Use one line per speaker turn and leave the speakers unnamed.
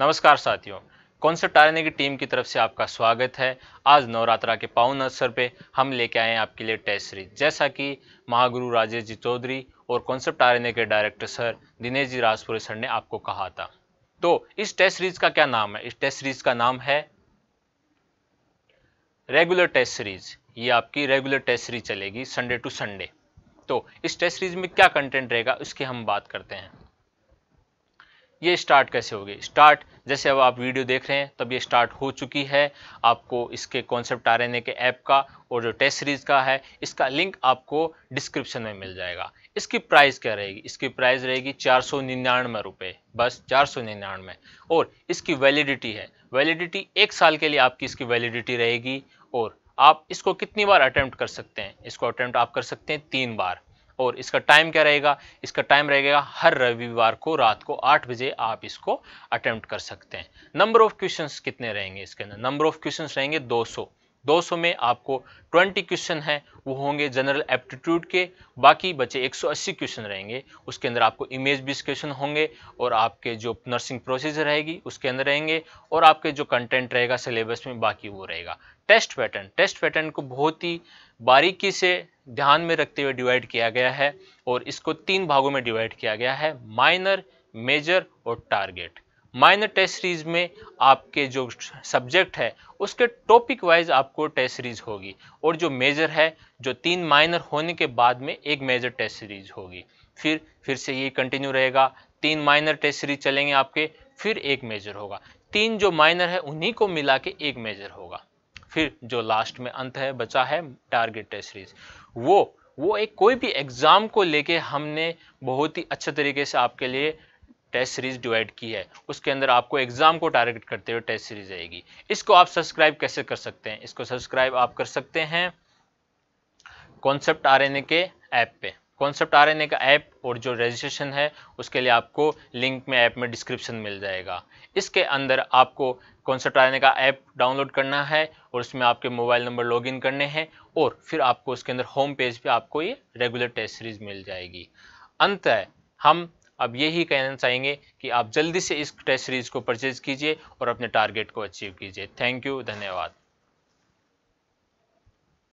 नमस्कार साथियों concept RNA की टीम की तरफ से आपका स्वागत है आज नवरात्रा के पावन अवसर पे हम लेके आए हैं आपके लिए टेस्ट सीरीज जैसा कि महागुरु राजेश जी चौधरी और कॉन्सेप्ट आरएनए के director sir Dinesh ji Rajpure sir ने आपको कहा था तो इस टेस्ट सीरीज का क्या नाम है इस टेस्ट सीरीज का नाम है रेगुलर टेस्ट सीरीज ये आपकी रेगुलर टेस्ट सीरीज चलेगी संडे टू संडे तो इस टेस्ट सीरीज में क्या कंटेंट रहेगा उसकी हम बात करते हैं ये स्टार्ट कैसे होगी स्टार्ट जैसे अब आप वीडियो देख रहे हैं तब ये स्टार्ट हो चुकी है आपको इसके कॉन्सेप्ट आर रहे के ऐप का और जो टेस्ट सीरीज का है इसका लिंक आपको डिस्क्रिप्शन में मिल जाएगा इसकी प्राइस क्या रहेगी इसकी प्राइस रहेगी चार सौ निन्यानवे रुपये बस चार सौ निन्यानवे और इसकी वैलिडिटी है वैलिडिटी एक साल के लिए आपकी इसकी वैलिडिटी रहेगी और आप इसको कितनी बार अटैम्प्ट कर सकते हैं इसको अटैम्प्ट आप कर सकते हैं तीन बार और इसका टाइम क्या रहेगा इसका टाइम रहेगा हर रविवार को रात को आठ बजे आप इसको अटैम्प्ट कर सकते हैं नंबर ऑफ क्वेश्चन कितने रहेंगे इसके अंदर नंबर ऑफ क्वेश्चन रहेंगे दो 200 में आपको 20 क्वेश्चन हैं वो होंगे जनरल एप्टीट्यूड के बाकी बचे 180 क्वेश्चन रहेंगे उसके अंदर आपको इमेज बेस्ड क्वेश्चन होंगे और आपके जो नर्सिंग प्रोसीजर रहेगी उसके अंदर रहेंगे और आपके जो कंटेंट रहेगा सिलेबस में बाकी वो रहेगा टेस्ट पैटर्न टेस्ट पैटर्न को बहुत ही बारीकी से ध्यान में रखते हुए डिवाइड किया गया है और इसको तीन भागों में डिवाइड किया गया है माइनर मेजर और टारगेट माइनर टेस्ट सीरीज में आपके जो सब्जेक्ट है उसके टॉपिक वाइज आपको टेस्ट सीरीज होगी और जो मेजर है जो तीन माइनर होने के बाद में एक मेजर टेस्ट सीरीज होगी फिर फिर से ये कंटिन्यू रहेगा तीन माइनर टेस्ट सीरीज चलेंगे आपके फिर एक मेजर होगा तीन जो माइनर है उन्हीं को मिला के एक मेजर होगा फिर जो लास्ट में अंत है बचा है टारगेट टेस्ट सीरीज वो वो एक कोई भी एग्ज़ाम को लेके हमने बहुत ही अच्छे तरीके से आपके लिए टेस्ट सीरीज डिवाइड की है उसके अंदर आपको एग्जाम को टारगेट करते हुए टेस्ट सीरीज आएगी इसको आप सब्सक्राइब कैसे कर सकते हैं इसको सब्सक्राइब आप कर सकते हैं कॉन्सेप्ट आर के ऐप पे कॉन्सेप्ट आर का ऐप और जो रजिस्ट्रेशन है उसके लिए आपको लिंक में ऐप में डिस्क्रिप्शन मिल जाएगा इसके अंदर आपको कॉन्सेप्ट आर का ऐप डाउनलोड करना है और उसमें आपके मोबाइल नंबर लॉगिन करने हैं और फिर आपको उसके अंदर होम पेज पे आपको ये रेगुलर टेस्ट सीरीज मिल जाएगी अंत है हम अब यही कहना चाहेंगे कि आप जल्दी से इस टेस्ट सीरीज़ को परचेज़ कीजिए और अपने टारगेट को अचीव कीजिए थैंक यू धन्यवाद